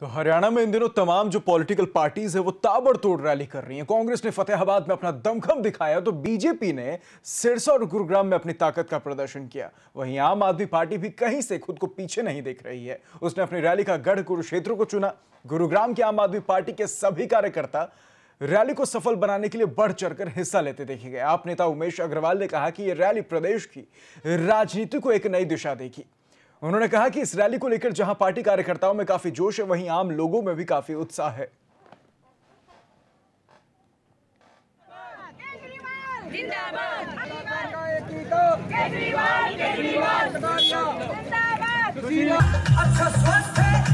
तो हरियाणा में इन दिनों तमाम जो पॉलिटिकल पार्टीज है वो ताबड़तोड़ रैली कर रही हैं कांग्रेस ने फतेहाबाद में अपना दमखम दिखाया तो बीजेपी ने सिरसा और गुरुग्राम में अपनी ताकत का प्रदर्शन किया वहीं आम आदमी पार्टी भी कहीं से खुद को पीछे नहीं देख रही है उसने अपनी रैली का गढ़ कुरुक्षेत्र को चुना गुरुग्राम की आम आदमी पार्टी के सभी कार्यकर्ता रैली को सफल बनाने के लिए बढ़ चढ़कर हिस्सा लेते देखे गए आप नेता उमेश अग्रवाल ने कहा कि यह रैली प्रदेश की राजनीति को एक नई दिशा देगी उन्होंने कहा कि इस रैली को लेकर जहां पार्टी कार्यकर्ताओं में काफी जोश है वहीं आम लोगों में भी काफी उत्साह है अच्छा